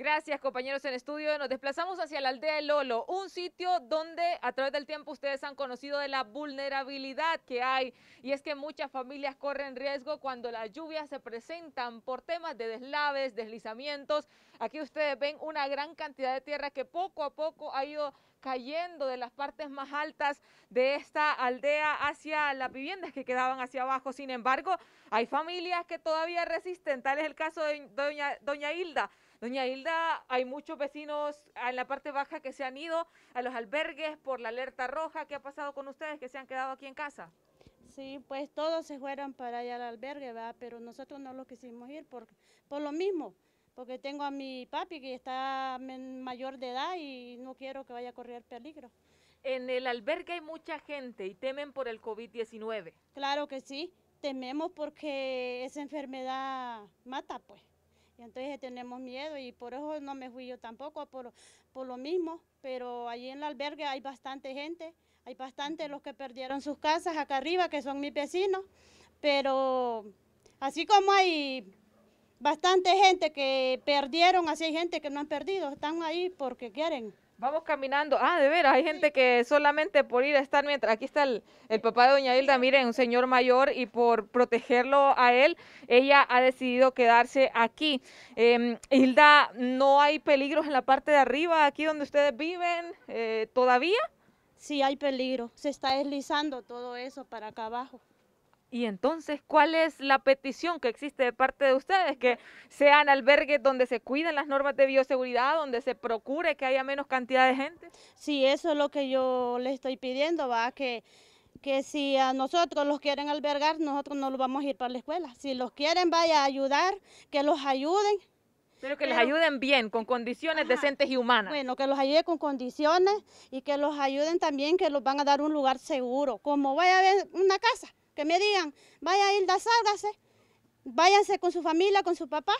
Gracias, compañeros en estudio. Nos desplazamos hacia la aldea de Lolo, un sitio donde a través del tiempo ustedes han conocido de la vulnerabilidad que hay. Y es que muchas familias corren riesgo cuando las lluvias se presentan por temas de deslaves, deslizamientos. Aquí ustedes ven una gran cantidad de tierra que poco a poco ha ido cayendo de las partes más altas de esta aldea hacia las viviendas que quedaban hacia abajo. Sin embargo, hay familias que todavía resisten. Tal es el caso de doña, doña Hilda, Doña Hilda, hay muchos vecinos en la parte baja que se han ido a los albergues por la alerta roja. ¿Qué ha pasado con ustedes que se han quedado aquí en casa? Sí, pues todos se fueron para allá al albergue, ¿verdad? pero nosotros no los quisimos ir por, por lo mismo, porque tengo a mi papi que está mayor de edad y no quiero que vaya a correr peligro. En el albergue hay mucha gente y temen por el COVID-19. Claro que sí, tememos porque esa enfermedad mata, pues entonces tenemos miedo y por eso no me fui yo tampoco, por, por lo mismo. Pero allí en el albergue hay bastante gente, hay bastante los que perdieron sus casas acá arriba, que son mis vecinos. Pero así como hay bastante gente que perdieron, así hay gente que no han perdido, están ahí porque quieren. Vamos caminando. Ah, de veras, hay gente que solamente por ir a estar mientras. Aquí está el, papá de Doña Hilda, miren, un señor mayor, y por protegerlo a él, ella ha decidido quedarse aquí. Em, Hilda, ¿no hay peligros en la parte de arriba, aquí donde ustedes viven, eh, todavía? Sí, hay peligro. Se está deslizando todo eso para acá abajo. Y entonces, ¿cuál es la petición que existe de parte de ustedes? Que sean albergues donde se cuiden las normas de bioseguridad, donde se procure que haya menos cantidad de gente. Sí, eso es lo que yo le estoy pidiendo, va, que, que si a nosotros los quieren albergar, nosotros no los vamos a ir para la escuela. Si los quieren, vaya a ayudar, que los ayuden. Pero que les ayuden bien, con condiciones decentes y humanas. Bueno, que los ayude con condiciones y que los ayuden también, que los van a dar un lugar seguro, como vaya a ver una casa que me digan, vaya Hilda, sálgase, váyanse con su familia, con su papá,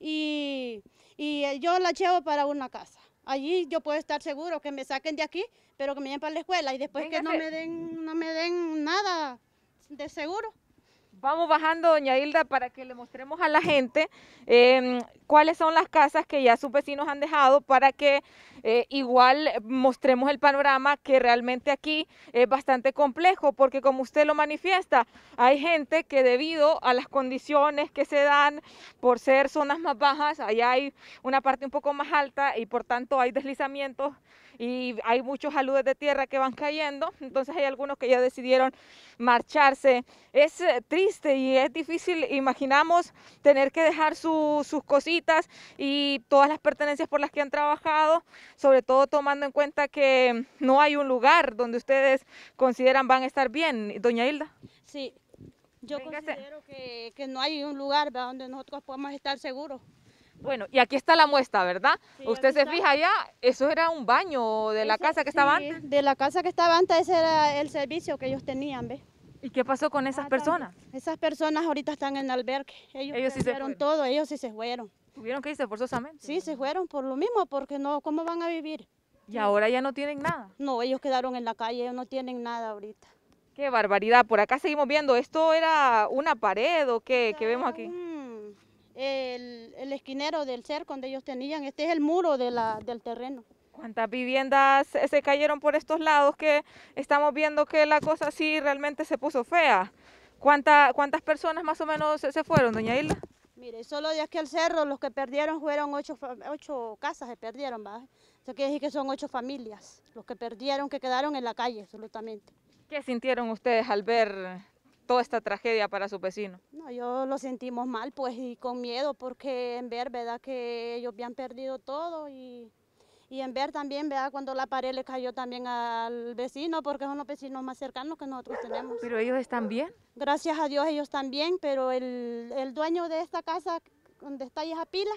y, eh, yo la llevo para una casa. Allí yo puedo estar seguro que me saquen de aquí, pero que me lleven para la escuela y después que no me, den, no me den nada de seguro. Vamos bajando, doña Hilda, para que le mostremos a la gente em, cuáles son las casas que ya sus vecinos han dejado para que eh, igual mostremos el panorama que realmente aquí es bastante complejo, porque como usted lo manifiesta, hay gente que debido a las condiciones que se dan por ser zonas más bajas, allá hay una parte un poco más alta y por tanto hay deslizamientos y hay muchos aludes de tierra que van cayendo, entonces hay algunos que ya decidieron marcharse. Es eh, triste y es difícil, imaginamos, tener que dejar sus cositas y todas las pertenencias por las que han trabajado sobre todo tomando en cuenta que no hay un lugar donde ustedes consideran van a estar bien. Doña Hilda. Sí, yo considero que, no hay un lugar donde nosotros podamos estar seguros. Bueno, y aquí está la muestra, ¿verdad? Usted se fija allá, eso era un baño de la casa que estaba antes. De la casa que estaba antes, ese era el servicio que ellos tenían, ¿ves? ¿Y qué pasó con esas ah, personas? Esas personas ahorita están en albergue. Ellos, se fueron todo, ellos sí se fueron. ¿Tuvieron que irse forzosamente? Sí, se fueron por lo mismo, porque no, ¿cómo van a vivir? ¿Y ahora ya no tienen nada? No, ellos quedaron en la calle, ellos no tienen nada ahorita. Qué barbaridad, por acá seguimos viendo, ¿esto era una pared o qué, ¿Qué vemos aquí? Mm, el, esquinero del cerco donde ellos tenían, este es el muro de la, del terreno. ¿Cuántas viviendas se cayeron por estos lados que estamos viendo que la cosa sí realmente se puso fea? ¿Cuánta, ¿Cuántas personas más o menos se fueron, doña Hilda? Mire, solo de aquí al cerro los que perdieron fueron ocho, casas se perdieron, ¿va? Eso quiere decir que son ocho familias los que perdieron, que quedaron en la calle absolutamente. ¿Qué sintieron ustedes al ver toda esta tragedia para su vecino? No, yo lo sentimos mal, pues, y con miedo, porque en ver, ¿verdad?, que ellos habían perdido todo y y en ver también, vea, cuando la pared le cayó también al vecino, porque son los vecinos más cercanos que nosotros tenemos. ¿Pero ellos están bien? Gracias a Dios ellos están bien, pero el, dueño de esta casa donde está esa pila,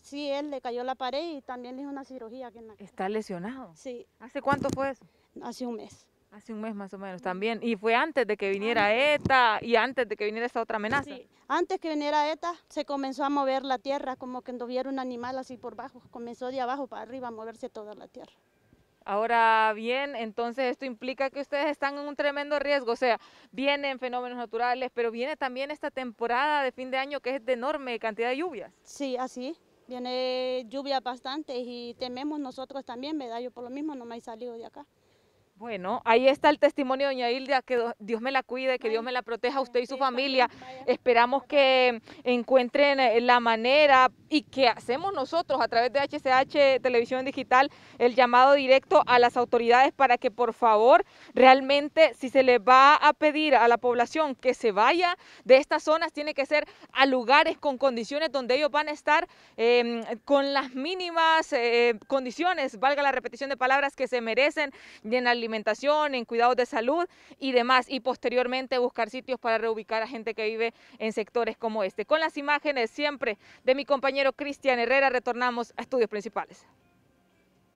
sí, él le cayó la pared y también le hizo una cirugía aquí en la ¿Está lesionado? Sí. ¿Hace cuánto fue Hace un mes. Hace un mes más o menos también. Y fue antes de que viniera ETA y antes de que viniera esta otra amenaza. Sí. Antes que viniera ETA se comenzó a mover la tierra, como que anduviera un animal así por abajo, Comenzó de abajo para arriba a moverse toda la tierra. Ahora bien, entonces esto implica que ustedes están en un tremendo riesgo, o sea, vienen fenómenos naturales, pero viene también esta temporada de fin de año que es de enorme cantidad de lluvias. Sí, así, viene lluvia bastante y tememos nosotros también, yo por lo mismo, no me he salido de acá. Bueno, ahí está el testimonio de doña Hilda, que Dios me la cuide, que Dios me la proteja, usted y su familia. Esperamos que encuentren eh, la manera y que hacemos nosotros a través de HCH Televisión Digital el llamado directo a las autoridades para que por favor realmente si se le va a pedir a la población que se vaya de estas zonas, tiene que ser a lugares con condiciones donde ellos van a estar em, con las mínimas eh, condiciones, valga la repetición de palabras, que se merecen en alimentación, en cuidados de salud y demás, y posteriormente buscar sitios para reubicar a gente que vive en sectores como este. Con las imágenes siempre de mi compañero Cristian Herrera, retornamos a estudios principales.